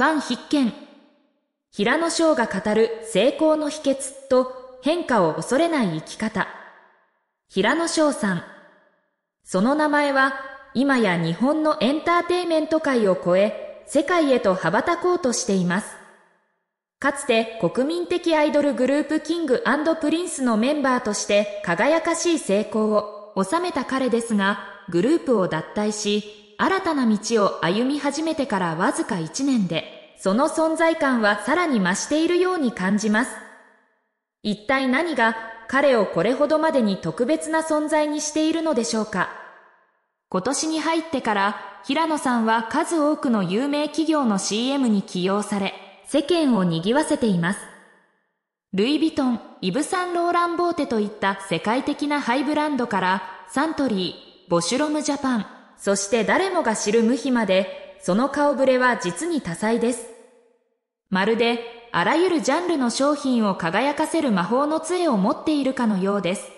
ファン必見。平野翔が語る成功の秘訣と変化を恐れない生き方。平野翔さん。その名前は今や日本のエンターテイメント界を超え、世界へと羽ばたこうとしています。かつて国民的アイドルグループキングプリンスのメンバーとして輝かしい成功を収めた彼ですが、グループを脱退し、新たな道を歩み始めてからわずか1年で、その存在感はさらに増しているように感じます。一体何が彼をこれほどまでに特別な存在にしているのでしょうか今年に入ってから平野さんは数多くの有名企業の CM に起用され、世間を賑わせています。ルイ・ヴィトン、イブ・サンローラン・ボーテといった世界的なハイブランドから、サントリー、ボシュロム・ジャパン、そして誰もが知る無比まで、その顔ぶれは実に多彩です。まるで、あらゆるジャンルの商品を輝かせる魔法の杖を持っているかのようです。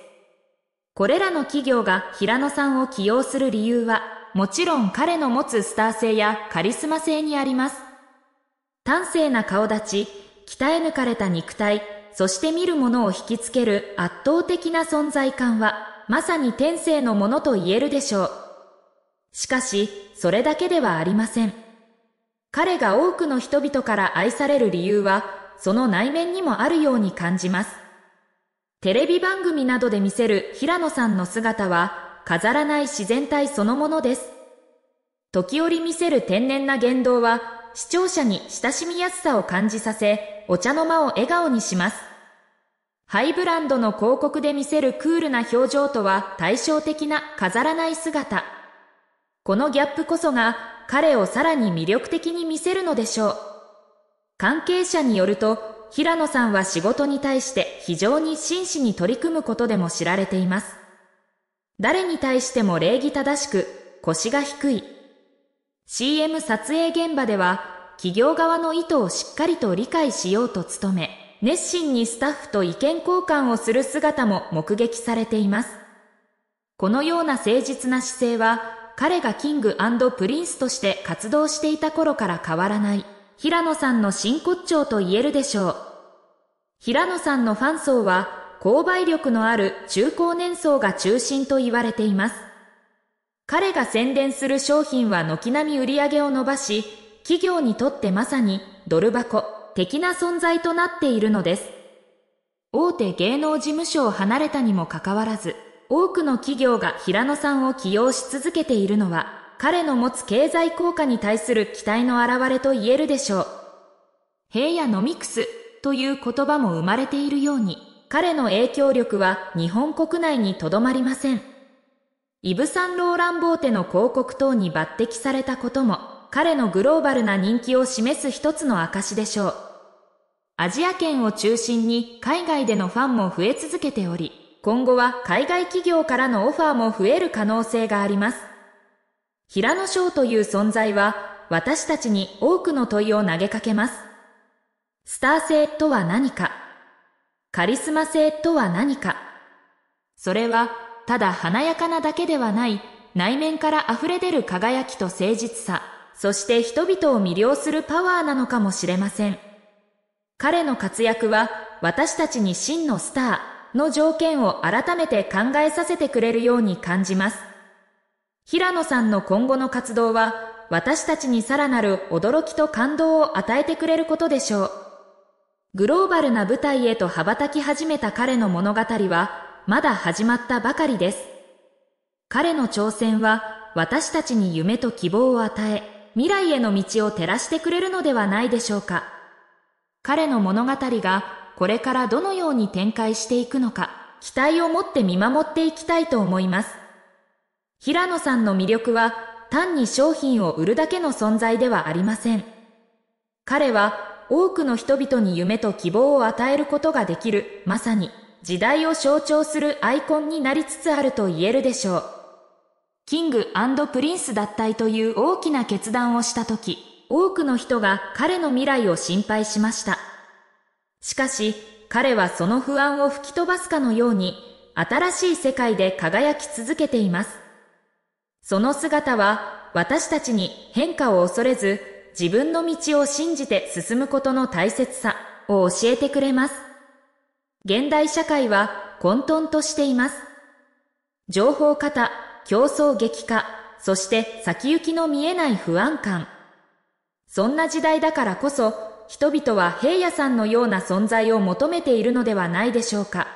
これらの企業が平野さんを起用する理由は、もちろん彼の持つスター性やカリスマ性にあります。端正な顔立ち、鍛え抜かれた肉体、そして見る者を引きつける圧倒的な存在感は、まさに天性のものと言えるでしょう。しかし、それだけではありません。彼が多くの人々から愛される理由は、その内面にもあるように感じます。テレビ番組などで見せる平野さんの姿は、飾らない自然体そのものです。時折見せる天然な言動は、視聴者に親しみやすさを感じさせ、お茶の間を笑顔にします。ハイブランドの広告で見せるクールな表情とは対照的な飾らない姿。このギャップこそが彼をさらに魅力的に見せるのでしょう。関係者によると、平野さんは仕事に対して非常に真摯に取り組むことでも知られています。誰に対しても礼儀正しく、腰が低い。CM 撮影現場では、企業側の意図をしっかりと理解しようと努め、熱心にスタッフと意見交換をする姿も目撃されています。このような誠実な姿勢は、彼がキングプリンスとして活動していた頃から変わらない、平野さんの真骨頂と言えるでしょう。平野さんのファン層は、購買力のある中高年層が中心と言われています。彼が宣伝する商品は軒並み売り上げを伸ばし、企業にとってまさにドル箱的な存在となっているのです。大手芸能事務所を離れたにもかかわらず、多くの企業が平野さんを起用し続けているのは、彼の持つ経済効果に対する期待の表れと言えるでしょう。平野ノミクスという言葉も生まれているように、彼の影響力は日本国内にとどまりません。イブ・サンローラン・ボーテの広告等に抜擢されたことも、彼のグローバルな人気を示す一つの証でしょう。アジア圏を中心に海外でのファンも増え続けており、今後は海外企業からのオファーも増える可能性があります。平野翔という存在は、私たちに多くの問いを投げかけます。スター性とは何かカリスマ性とは何かそれは、ただ華やかなだけではない、内面から溢れ出る輝きと誠実さ、そして人々を魅了するパワーなのかもしれません。彼の活躍は、私たちに真のスター、の条件を改めて考えさせてくれるように感じます。平野さんの今後の活動は、私たちにさらなる驚きと感動を与えてくれることでしょう。グローバルな舞台へと羽ばたき始めた彼の物語は、まだ始まったばかりです。彼の挑戦は、私たちに夢と希望を与え、未来への道を照らしてくれるのではないでしょうか。彼の物語がこれからどのように展開していくのか、期待を持って見守っていきたいと思います。平野さんの魅力は、単に商品を売るだけの存在ではありません。彼は、多くの人々に夢と希望を与えることができる、まさに、時代を象徴するアイコンになりつつあると言えるでしょう。キングプリンス脱退という大きな決断をした時、多くの人が彼の未来を心配しました。しかし、彼はその不安を吹き飛ばすかのように、新しい世界で輝き続けています。その姿は、私たちに変化を恐れず、自分の道を信じて進むことの大切さを教えてくれます。現代社会は混沌としています。情報過多、競争激化、そして先行きの見えない不安感。そんな時代だからこそ人々は平野さんのような存在を求めているのではないでしょうか。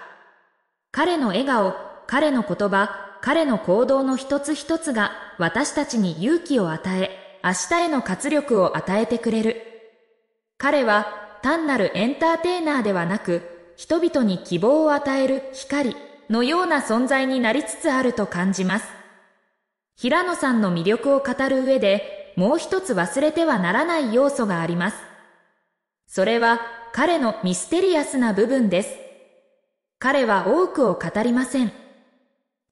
彼の笑顔、彼の言葉、彼の行動の一つ一つが私たちに勇気を与え、明日への活力を与えてくれる。彼は単なるエンターテイナーではなく、人々に希望を与える光のような存在になりつつあると感じます。平野さんの魅力を語る上で、もう一つ忘れてはならない要素があります。それは彼のミステリアスな部分です。彼は多くを語りません。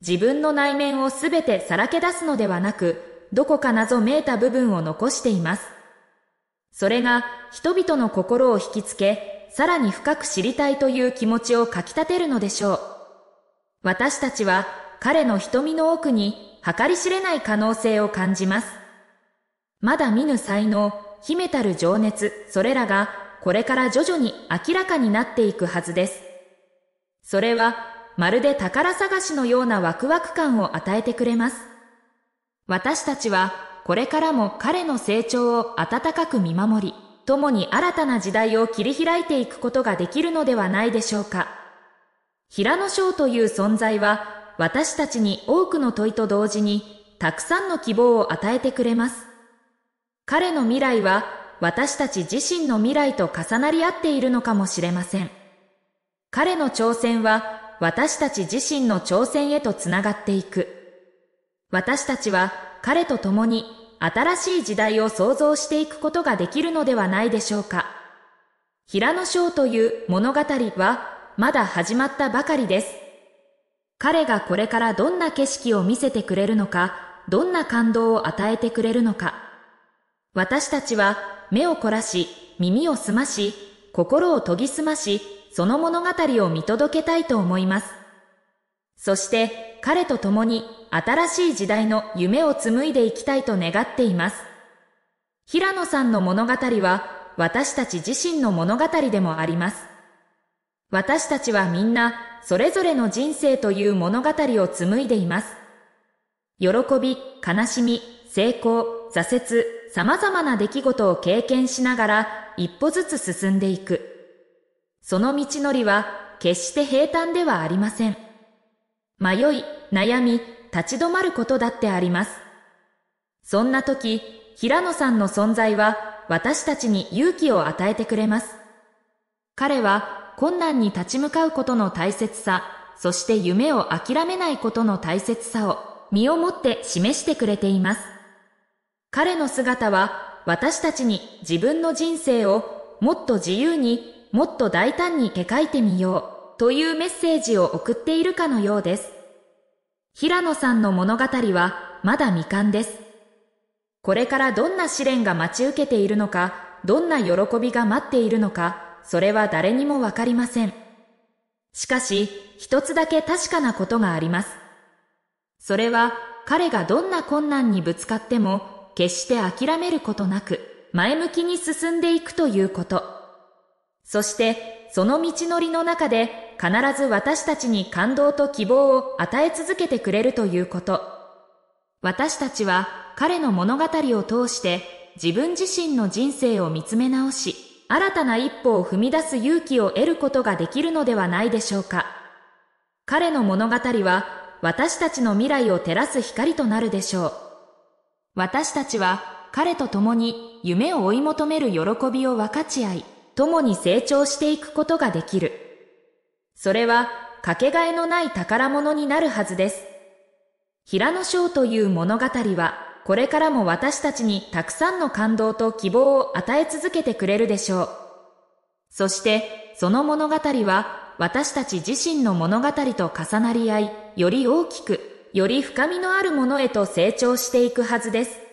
自分の内面をすべてさらけ出すのではなく、どこか謎めいた部分を残しています。それが人々の心を引きつけ、さらに深く知りたいという気持ちをかき立てるのでしょう。私たちは彼の瞳の奥に計り知れない可能性を感じます。まだ見ぬ才能、秘めたる情熱、それらがこれから徐々に明らかになっていくはずです。それは、まるで宝探しのようなワクワク感を与えてくれます。私たちは、これからも彼の成長を温かく見守り、共に新たな時代を切り開いていくことができるのではないでしょうか。平野翔という存在は、私たちに多くの問いと同時に、たくさんの希望を与えてくれます。彼の未来は、私たち自身の未来と重なり合っているのかもしれません。彼の挑戦は私たち自身の挑戦へとつながっていく。私たちは彼と共に新しい時代を創造していくことができるのではないでしょうか。平野翔という物語はまだ始まったばかりです。彼がこれからどんな景色を見せてくれるのか、どんな感動を与えてくれるのか。私たちは目を凝らし、耳を澄まし、心を研ぎ澄まし、その物語を見届けたいと思います。そして彼と共に新しい時代の夢を紡いでいきたいと願っています。平野さんの物語は私たち自身の物語でもあります。私たちはみんなそれぞれの人生という物語を紡いでいます。喜び、悲しみ、成功、挫折、様々な出来事を経験しながら一歩ずつ進んでいく。その道のりは決して平坦ではありません。迷い、悩み、立ち止まることだってあります。そんな時、平野さんの存在は私たちに勇気を与えてくれます。彼は困難に立ち向かうことの大切さ、そして夢を諦めないことの大切さを身をもって示してくれています。彼の姿は私たちに自分の人生をもっと自由に、もっと大胆に描いてみようというメッセージを送っているかのようです。平野さんの物語はまだ未完です。これからどんな試練が待ち受けているのか、どんな喜びが待っているのか、それは誰にもわかりません。しかし、一つだけ確かなことがあります。それは彼がどんな困難にぶつかっても決して諦めることなく、前向きに進んでいくということ。そして、その道のりの中で、必ず私たちに感動と希望を与え続けてくれるということ。私たちは、彼の物語を通して、自分自身の人生を見つめ直し、新たな一歩を踏み出す勇気を得ることができるのではないでしょうか。彼の物語は、私たちの未来を照らす光となるでしょう。私たちは彼と共に夢を追い求める喜びを分かち合い、共に成長していくことができる。それはかけがえのない宝物になるはずです。平野章という物語は、これからも私たちにたくさんの感動と希望を与え続けてくれるでしょう。そして、その物語は、私たち自身の物語と重なり合い、より大きくより深みのあるものへと成長していくはずです。